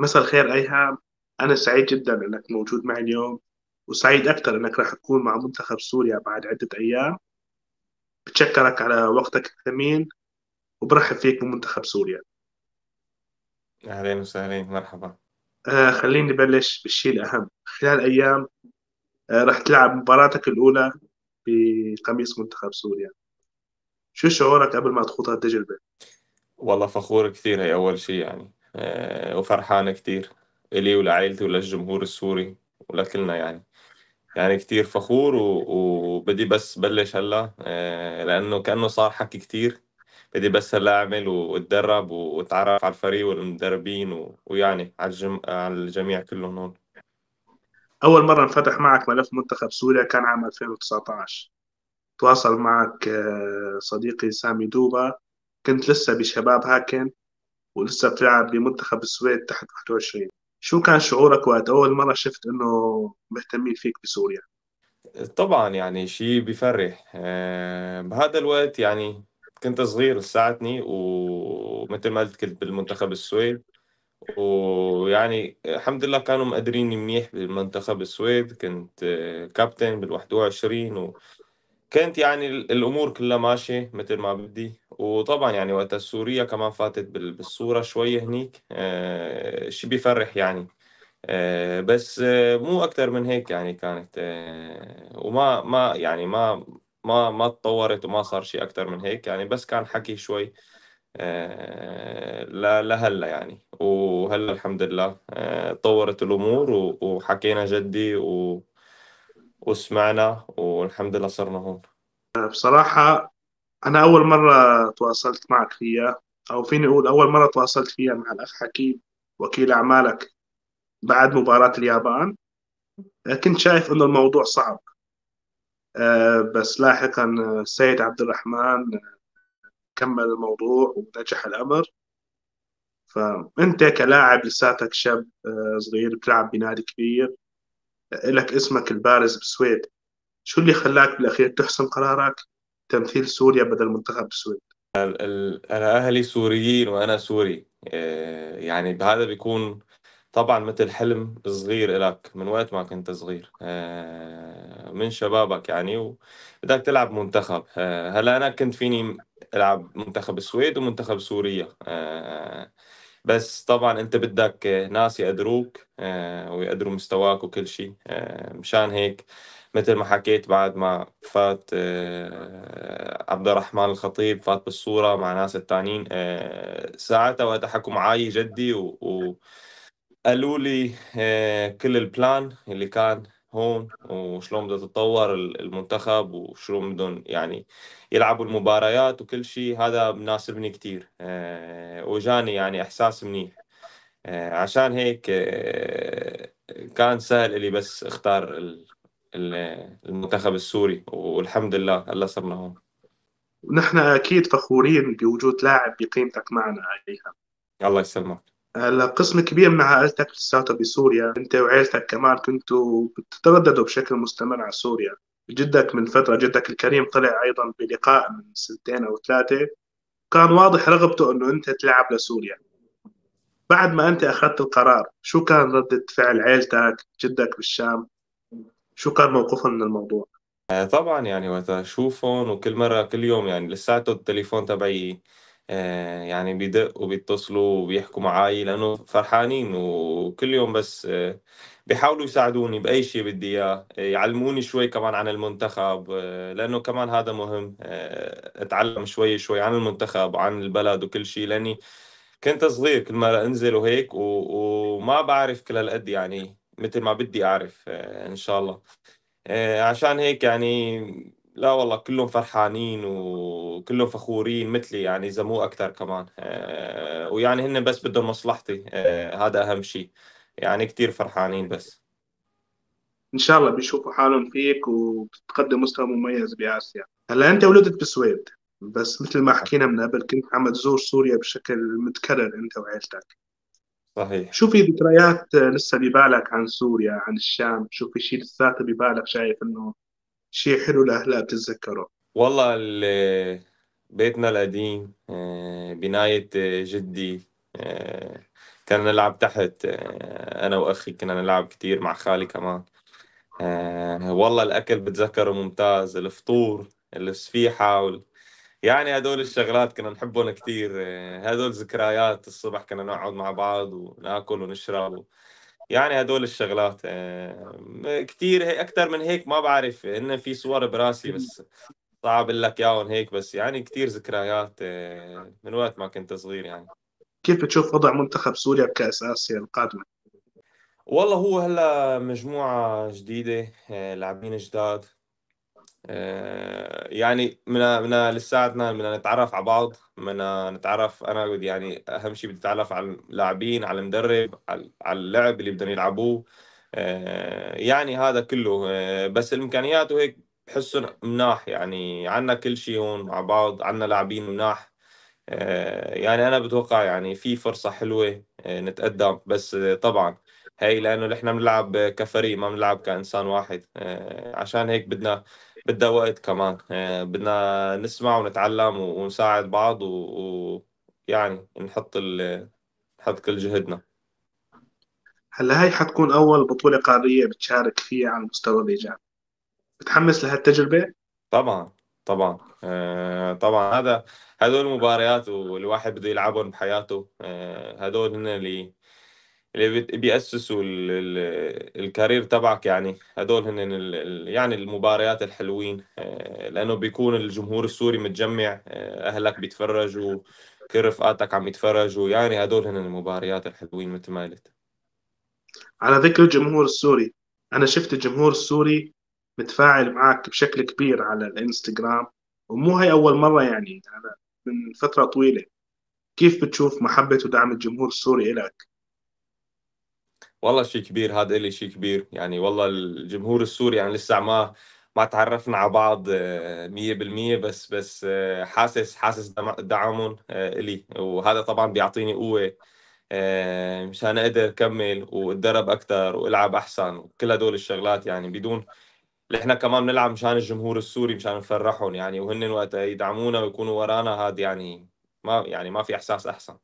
مساء الخير أيهام أنا سعيد جدا أنك موجود معي اليوم وسعيد أكثر أنك راح تكون مع منتخب سوريا بعد عدة أيام بتشكرك على وقتك الثمين وبرحب فيك بمنتخب سوريا أهلين وسهلين مرحبا آه خليني أبلش بالشيء الأهم خلال أيام آه راح تلعب مباراتك الأولى بقميص منتخب سوريا شو شعورك قبل ما تخوض هالتجربة؟ والله فخور كثير هي أول شيء يعني آه، وفرحانة كتير إلي ولعائلتي وللجمهور السوري ولكلنا يعني يعني كتير فخور و... وبدي بس بلش هلا آه، لأنه كأنه صار حكي كتير بدي بس هلا أعمل وأتدرب وأتعرف على الفريق والمدربين و... ويعني على, الجم... على الجميع كلهم هون أول مرة انفتح معك ملف منتخب سوريا كان عام 2019 تواصل معك آه، صديقي سامي دوبا كنت لسه بشباب هاكن ولسه بتلعب بمنتخب السويد تحت 21 شو كان شعورك وقت أول مرة شفت إنه مهتمين فيك بسوريا؟ طبعا يعني شيء بفرح آه، بهذا الوقت يعني كنت صغير لساتني ومثل ما قلت كنت بالمنتخب السويد ويعني الحمد لله كانوا مقدريني منيح بالمنتخب السويد كنت آه، كابتن بال21 و... كانت يعني الأمور كلها ماشية مثل ما بدي وطبعا يعني وقتها سوريا كمان فاتت بالصورة شوي هنيك شيء آه، شي بيفرح يعني آه، بس آه، مو أكتر من هيك يعني كانت وما ما يعني ما ما ما تطورت وما صار شي أكتر من هيك يعني بس كان حكي شوي لا لهلا يعني وهلا الحمد لله طورت تطورت الأمور وحكينا جدي و وسمعنا والحمد لله صرنا هون بصراحة أنا أول مرة تواصلت معك فيها أو فيني أقول أول مرة تواصلت فيها مع الأخ حكيم وكيل أعمالك بعد مباراة اليابان كنت شايف إنه الموضوع صعب آه، بس لاحقا السيد عبد الرحمن كمل الموضوع ونجح الأمر فأنت كلاعب لساتك شاب آه، صغير بتلعب بنادي كبير لك اسمك البارز بالسويد شو اللي خلاك بالاخير تحسن قرارك تمثيل سوريا بدل منتخب السويد؟ انا اهلي سوريين وانا سوري آه، يعني بهذا بيكون طبعا مثل حلم صغير لك من وقت ما كنت صغير آه، من شبابك يعني وبدك تلعب منتخب آه، هلا انا كنت فيني العب منتخب السويد ومنتخب سوريا بس طبعا انت بدك ناس يقدروك آه، ويقدروا مستواك وكل شيء آه، مشان هيك مثل ما حكيت بعد ما فات آه، عبد الرحمن الخطيب فات بالصورة مع ناس الثانيين ساعتها وقت حكوا معاي جدي وقالوا لي كل البلان اللي كان هون وشلون بده يتطور المنتخب وشلون بدهم يعني يلعبوا المباريات وكل شيء هذا مناسبني كثير آه، وجاني يعني احساس منيح آه، عشان هيك آه، كان سهل لي بس اختار المنتخب السوري والحمد لله هلا صرنا هون نحن اكيد فخورين بوجود لاعب بقيمتك معنا أيها الله يسلمك هلا قسم كبير من عائلتك لساتها بسوريا انت وعائلتك كمان كنتوا بتترددوا بشكل مستمر على سوريا جدك من فترة جدك الكريم طلع أيضا بلقاء من سنتين أو ثلاثة كان واضح رغبته أنه أنت تلعب لسوريا بعد ما أنت أخذت القرار شو كان ردة فعل عيلتك جدك بالشام شو كان موقفهم من الموضوع آه، طبعا يعني وقت اشوفهم وكل مره كل يوم يعني لساته التليفون تبعي آه، يعني بيدقوا وبيتصلوا وبيحكوا معاي لأنه فرحانين وكل يوم بس آه، بيحاولوا يساعدوني بأي شيء بدي إياه آه، يعلموني شوي كمان عن المنتخب لأنه كمان هذا مهم أتعلم شوي شوي عن المنتخب وعن البلد وكل شيء لأني كنت صغير كل ما أنزل وهيك وما بعرف كل هالقد يعني مثل ما بدي أعرف إن شاء الله عشان هيك يعني لا والله كلهم فرحانين وكلهم فخورين مثلي يعني إذا أكثر كمان آه، ويعني هن بس بدهم مصلحتي آه، هذا أهم شيء يعني كتير فرحانين بس ان شاء الله بيشوفوا حالهم فيك وبتقدم مستوى مميز باسيا هلا انت ولدت بالسويد بس مثل ما حكينا من قبل كنت عم تزور سوريا بشكل متكرر انت وعائلتك صحيح شو في ذكريات لسه ببالك عن سوريا عن الشام شو في شيء لساته ببالك شايف انه شيء حلو لأهلها بتتذكره والله بيتنا القديم آه، بناية آه، جدي آه، كنا نلعب تحت أنا وأخي كنا نلعب كتير مع خالي كمان والله الأكل بتذكره ممتاز الفطور السفيحة وال... يعني هدول الشغلات كنا نحبهم كتير هدول ذكريات الصبح كنا نقعد مع بعض وناكل ونشرب يعني هدول الشغلات آه، كثير اكثر من هيك ما بعرف هن في صور براسي بس صعب اقول لك اياهم هيك بس يعني كثير ذكريات آه، من وقت ما كنت صغير يعني كيف بتشوف وضع منتخب سوريا بكاس اسيا القادمه؟ والله هو هلا مجموعه جديده آه، لاعبين جداد آه، يعني من من لساتنا من نتعرف على بعض من نتعرف انا يعني اهم شيء بدي اتعرف على اللاعبين على المدرب على اللعب اللي بدهم يلعبوه آه، يعني هذا كله آه، بس الامكانيات وهيك بحسهم مناح يعني عندنا كل شيء هون مع بعض عندنا لاعبين مناح يعني انا بتوقع يعني في فرصه حلوه نتقدم بس طبعا هي لانه نحن بنلعب كفريق ما بنلعب كانسان واحد عشان هيك بدنا بدها وقت كمان يعني بدنا نسمع ونتعلم ونساعد بعض ويعني نحط ال... نحط كل جهدنا هلا هاي حتكون أول بطولة قارية بتشارك فيها على مستوى لجان متحمس لهالتجربة؟ طبعا طبعا آه، طبعا هذا هدول المباريات والواحد بده يلعبهم بحياته هدول آه، هن اللي اللي بيأسسوا ال- ال- الكارير تبعك يعني هدول هن ال- يعني المباريات الحلوين آه، لأنه بيكون الجمهور السوري متجمع آه، أهلك بيتفرجوا كل رفقاتك عم يتفرجوا يعني هدول هن المباريات الحلوين مثل ما قلت على ذكر الجمهور السوري أنا شفت الجمهور السوري متفاعل معك بشكل كبير على الانستغرام ومو هي أول مرة يعني أنا من فترة طويلة كيف بتشوف محبة ودعم الجمهور السوري إلك؟ والله شيء كبير هذا إلي شيء كبير يعني والله الجمهور السوري يعني لسه ما ما تعرفنا على بعض 100% آه، بس بس آه، حاسس حاسس دعمهم آه، إلي وهذا طبعا بيعطيني قوة مشان اقدر اكمل واتدرب اكثر والعب احسن وكل هدول الشغلات يعني بدون نحن كمان بنلعب مشان الجمهور السوري مشان نفرحهم يعني وهن وقت يدعمونا ويكونوا ورانا هذا يعني ما يعني ما في احساس احسن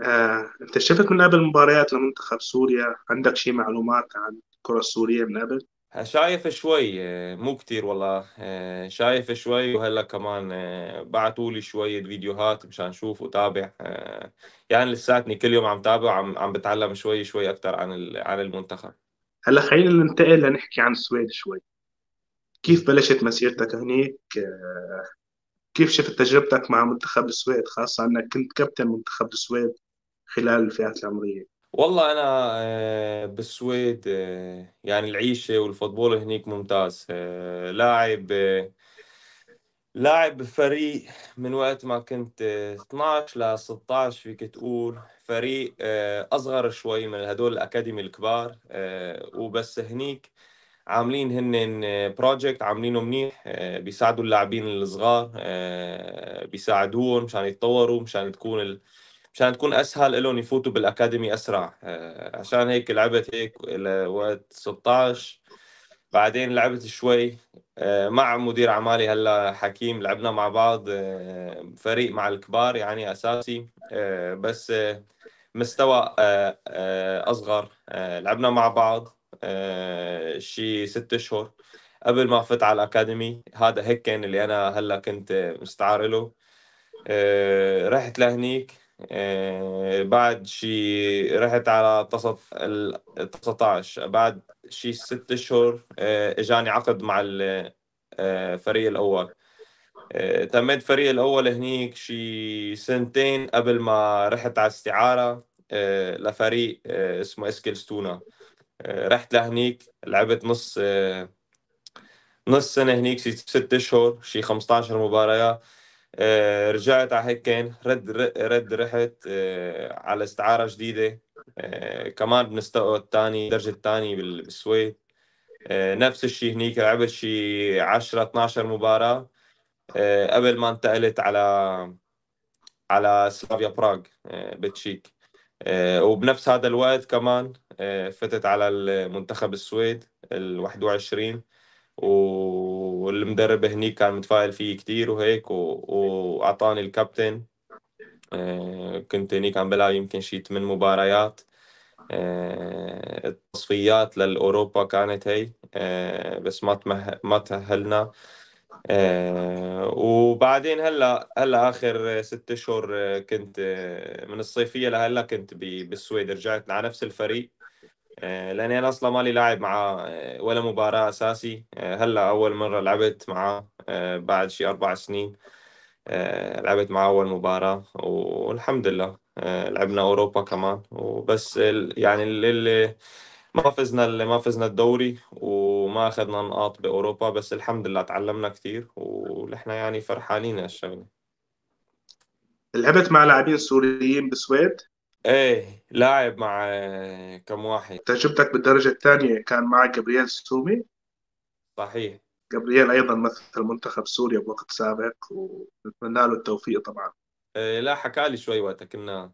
آه، انت شفت من قبل مباريات لمنتخب سوريا عندك شي معلومات عن الكرة السورية من قبل؟ شايف شوي آه، مو كتير والله آه، شايف شوي وهلا كمان آه، بعثوا لي شوية فيديوهات مشان اشوف وتابع يعني لساتني كل يوم عم تابع عم عم بتعلم شوي شوي اكثر عن عن المنتخب هلا خلينا ننتقل لنحكي عن السويد شوي كيف بلشت مسيرتك هنيك كيف شفت تجربتك مع منتخب السويد خاصة انك كنت كابتن منتخب السويد خلال الفئات العمرية والله أنا آه، بالسويد آه، يعني العيشة والفوتبول هنيك ممتاز آه، لاعب لاعب فريق من وقت ما كنت 12 ل 16 فيك تقول فريق أصغر شوي من هدول الأكاديمي الكبار وبس هنيك عاملين هن بروجكت عاملينه منيح بيساعدوا اللاعبين الصغار بيساعدوهم مشان يتطوروا مشان تكون مشان تكون اسهل لهم يفوتوا بالاكاديمي اسرع آه، عشان هيك لعبت هيك لوقت 16 بعدين لعبت شوي آه، مع مدير اعمالي هلا حكيم لعبنا مع بعض آه، فريق مع الكبار يعني اساسي بس مستوى اصغر لعبنا مع بعض شي ست اشهر قبل ما فت على الاكاديمي هذا هيك كان اللي انا هلا كنت مستعار له رحت لهنيك آه، بعد شي رحت على 19 بعد شي ست اشهر آه، اجاني عقد مع الفريق آه، الاول تميت فريق الاول هنيك شي سنتين قبل ما رحت على استعاره لفريق اسمه اسكيل ستونا رحت لهنيك لعبت نص نص سنه هنيك شي ست اشهر شي 15 مباراه آه، رجعت على هيك كان رد رد رحت آه، على استعاره جديده آه، كمان بنستقوا الثاني الدرجه الثاني بالسويد نفس الشيء هنيك لعبت شي 10 12 مباراه قبل ما انتقلت على على سلافيا براغ بتشيك وبنفس هذا الوقت كمان فتت على المنتخب السويد ال 21 والمدرب هنيك كان متفائل فيه كتير وهيك وأعطاني الكابتن آه، كنت هنيك عم بلعب يمكن شي 8 مباريات آه، التصفيات للأوروبا كانت هي آه، بس ما ما تأهلنا وبعدين هلا هلا اخر ست اشهر كنت من الصيفيه لهلا كنت بالسويد رجعت على نفس الفريق آه، لاني انا اصلا مالي لاعب معاه آه، ولا مباراه اساسي آه، هلا اول مره لعبت معاه بعد شي اربع سنين لعبت معاه اول مباراه والحمد لله لعبنا اوروبا كمان وبس يعني اللي ما فزنا اللي ما فزنا الدوري وما اخذنا نقاط باوروبا بس الحمد لله تعلمنا كثير ونحن يعني فرحانين هالشغله لعبت مع لاعبين سوريين بالسويد ايه لاعب مع كم واحد تجربتك بالدرجة الثانية كان معك جبريل سومي صحيح جبريل أيضا مثل منتخب سوريا بوقت سابق ونتمنى له التوفيق طبعا إيه لا حكى لي شوي وقتها كنا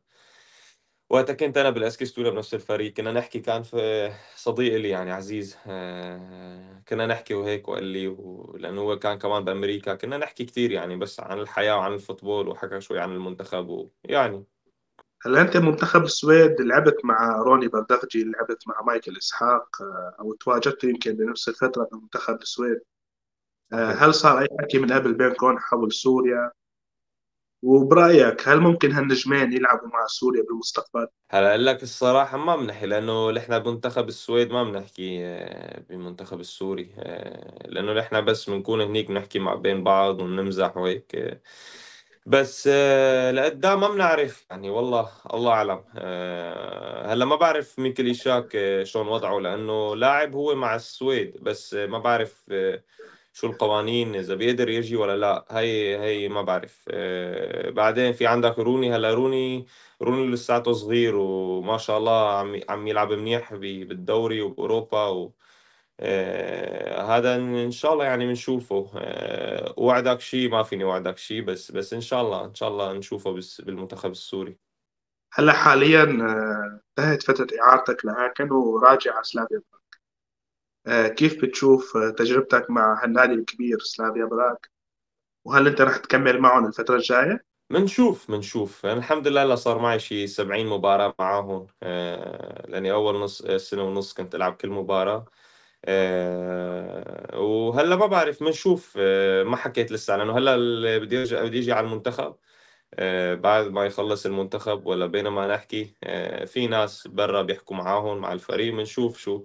وقتها كنت انا بالاسكستولا بنفس الفريق كنا نحكي كان في صديق لي يعني عزيز إيه، كنا نحكي وهيك وقال لي و... لانه هو كان كمان بامريكا كنا نحكي كثير يعني بس عن الحياة وعن الفوتبول وحكى شوي عن المنتخب ويعني انت منتخب السويد لعبت مع روني بردغجي لعبت مع مايكل اسحاق آه، او تواجدتوا يمكن بنفس الفتره بمنتخب السويد آه، هل صار اي حكي من قبل بينكم حول سوريا وبرايك هل ممكن هالنجمين يلعبوا مع سوريا بالمستقبل؟ هلا اقول لك الصراحه ما بنحكي لانه نحن بمنتخب السويد ما بنحكي آه، بالمنتخب السوري لانه نحن بس بنكون هنيك بنحكي مع بين بعض وبنمزح وهيك بس آه، لقدام ما بنعرف يعني والله الله اعلم آه، هلا ما بعرف ميكل ايشاك آه، شلون وضعه لانه لاعب هو مع السويد بس ما بعرف شو القوانين اذا بيقدر يجي ولا لا هي هي ما بعرف بعدين في عندك روني هلا روني روني لساته صغير وما شاء الله عم عم يلعب منيح بالدوري وباوروبا و... آه هذا ان شاء الله يعني بنشوفه آه وعدك شيء ما فيني وعدك شيء بس بس ان شاء الله ان شاء الله نشوفه بس بالمنتخب السوري هلا حاليا آه، انتهت فتره اعارتك لهاكن وراجع على سلافيا براك آه، كيف بتشوف آه، تجربتك مع هالنادي الكبير سلافيا براك وهل انت رح تكمل معهم الفتره الجايه؟ منشوف منشوف يعني الحمد لله هلا صار معي شيء 70 مباراة معاهم لأني أول نص سنة ونص كنت ألعب كل مباراة آه وهلا ما بعرف بنشوف آه ما حكيت لسه لانه هلا بدي ارجع بدي اجي على المنتخب آه بعد ما يخلص المنتخب ولا بينما نحكي آه في ناس برا بيحكوا معاهم مع الفريق بنشوف شو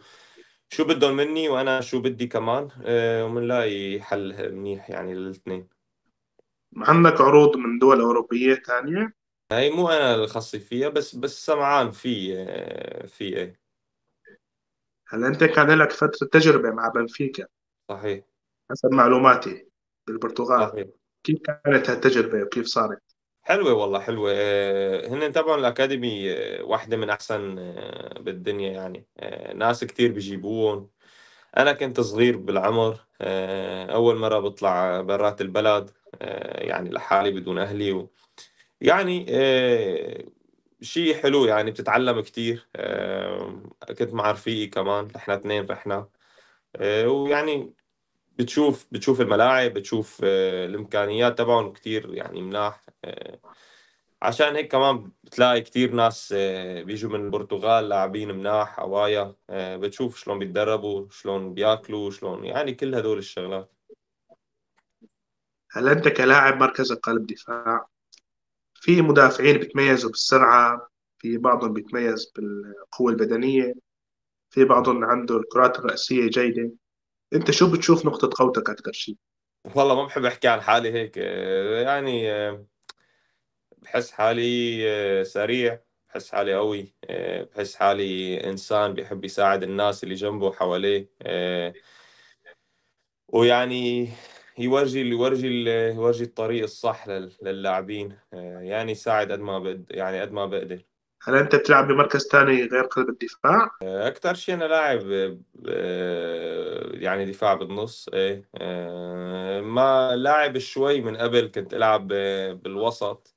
شو بدهم مني وانا شو بدي كمان آه وبنلاقي حل منيح يعني للاثنين عندك عروض من دول اوروبيه ثانيه هي مو انا الخاص فيها بس بس سمعان في آه، في ايه هل أنت كان لك فترة تجربة مع بنفيكا صحيح حسب معلوماتي بالبرتغال صحيح كيف كانت هالتجربة وكيف صارت؟ حلوة والله حلوة آه، هن طبعا الأكاديمي آه، واحدة من أحسن آه، بالدنيا يعني ناس كثير بجيبوهم أنا كنت صغير بالعمر أول مرة بطلع برات البلد يعني لحالي بدون أهلي و... يعني شيء حلو يعني بتتعلم كتير آه، كنت مع رفيقي كمان احنا اثنين رحنا آه، ويعني بتشوف بتشوف الملاعب بتشوف آه، الامكانيات تبعهم كتير يعني مناح عشان هيك كمان بتلاقي كتير ناس بيجوا من البرتغال لاعبين مناح قوايا بتشوف شلون بيتدربوا شلون بياكلوا شلون يعني كل هدول الشغلات هل انت كلاعب مركز قلب دفاع في مدافعين بيتميزوا بالسرعة في بعضهم بيتميز بالقوة البدنية في بعضهم عنده الكرات الرأسية جيدة أنت شو بتشوف نقطة قوتك أكثر شيء؟ والله ما بحب أحكي عن حالي هيك آه، يعني آه، بحس حالي آه، سريع بحس حالي قوي بحس حالي إنسان بيحب يساعد الناس اللي جنبه حواليه ويعني يورجي اللي يورجي اللي يورجي الطريق الصح للاعبين آه، يعني يساعد قد ما بقدر يعني قد ما بقدر هل أنت بتلعب بمركز ثاني غير قلب الدفاع؟ آه، اكثر شيء انا لاعب آه، يعني دفاع بالنص ايه ما لاعب شوي من قبل كنت العب بالوسط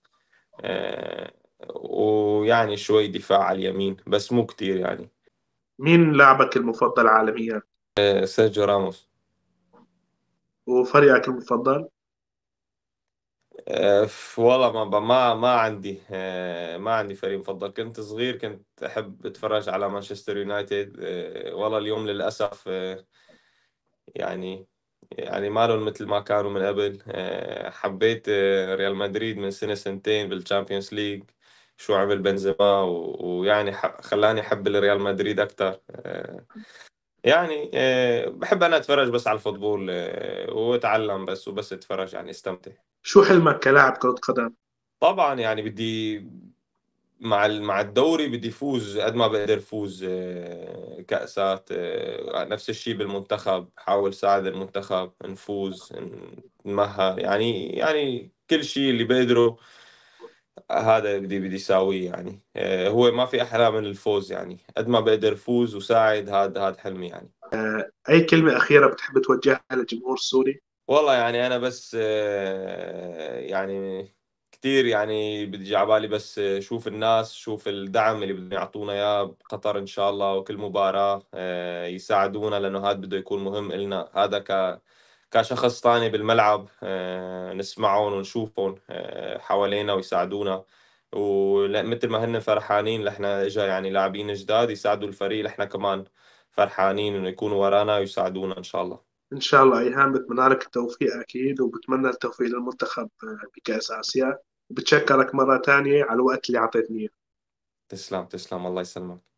ويعني شوي دفاع على اليمين بس مو كتير يعني مين لاعبك المفضل عالميا؟ سيرجيو راموس وفريقك المفضل آه، والله ما ما ما عندي آه، ما عندي فريق مفضل كنت صغير كنت احب اتفرج على مانشستر يونايتد آه، والله اليوم للاسف يعني يعني ما لهم مثل ما كانوا من قبل حبيت ريال مدريد من سنة سنتين بالشامبيونز ليج شو عمل بنزيما ويعني خلاني احب الريال مدريد اكثر يعني آه، بحب أنا أتفرج بس على الفوتبول آه، وأتعلم بس وبس أتفرج يعني أستمتع شو حلمك كلاعب كرة قدم؟ طبعا يعني بدي مع مع الدوري بدي فوز قد ما بقدر فوز آه، كأسات نفس الشيء بالمنتخب حاول ساعد المنتخب نفوز نمهل يعني يعني كل شيء اللي بقدره هذا اللي بدي اساويه يعني آه، هو ما في احلى من الفوز يعني قد ما بقدر فوز وساعد هذا هذا حلمي يعني آه، اي كلمه اخيره بتحب توجهها للجمهور السوري والله يعني انا بس آه، يعني كثير يعني بدي على بالي بس شوف الناس شوف الدعم اللي بدهم يعطونا اياه بقطر ان شاء الله وكل مباراه يساعدونا لانه هذا بده يكون مهم لنا هذا ك كشخص ثاني بالملعب آه، نسمعهم ونشوفهم آه، حوالينا ويساعدونا ومثل ما هن فرحانين نحن اجا يعني لاعبين جداد يساعدوا الفريق نحن كمان فرحانين انه يكونوا ورانا ويساعدونا ان شاء الله ان شاء الله ايهام بتمنى لك التوفيق اكيد وبتمنى التوفيق للمنتخب آه، بكاس اسيا وبتشكرك مره ثانيه على الوقت اللي اعطيتني تسلم تسلم الله يسلمك